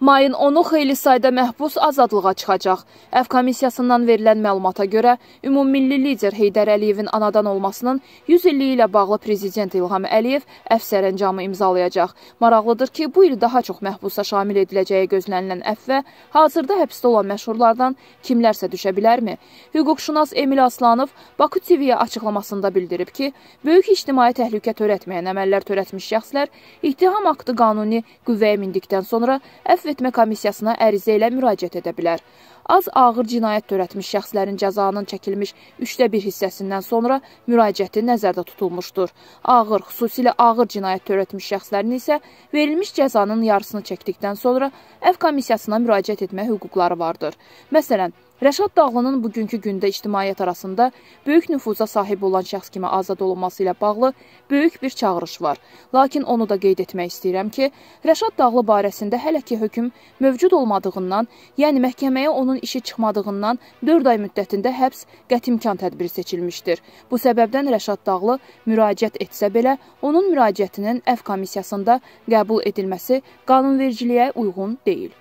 Mayın 10-u xeyli sayda məhbus azadlığa çıxacaq. Əf komissiyasından verilən məlumata görə, ümummilli lider Heydər Əliyevin anadan olmasının 100 illiyi ilə bağlı Prezident İlham Əliyev əf sərəncamı imzalayacaq. Maraqlıdır ki, bu il daha çox məhbusa şamil ediləcəyi gözlənilən əf və hazırda həbsdə olan məşhurlardan kimlərsə düşə bilərmi? Hüquqşünas Emil Aslanov Baku TV-yə açıqlamasında bildirib ki, böyük ictimai təhlükə törətməyən əməllər törətmiş şəxslər ittiham aktı qanuni qüvvəyə mindikdən sonra əf Məhv etmə komissiyasına ərizə ilə müraciət edə bilər. Az ağır cinayət törətmiş şəxslərin cəzanın çəkilmiş üçdə bir hissəsindən sonra müraciəti nəzərdə tutulmuşdur. Ağır, xüsusilə ağır cinayət törətmiş şəxslərin isə verilmiş cəzanın yarısını çəkdikdən sonra əfv komissiyasına müraciət etmə hüquqları vardır. Məsələn, Rəşad Dağlının bugünkü gündə ictimaiyyət arasında böyük nüfuza sahib olan şəxs kimi azad olunması ilə bağlı böyük bir çağırış var. Lakin onu da qeyd etmək istəyirəm ki, Rəşad Dağlı barəsində hələ ki hökm mövcud olmadığından, yəni məhkəməyə onun işi çıxmadığından 4 ay müddətində həbs qətimkan tədbiri seçilmişdir. Bu səbəbdən Rəşad Dağlı müraciət etsə belə, onun müraciətinin əfv komissiyasında qəbul edilməsi qanunvericiliyə uyğun deyil.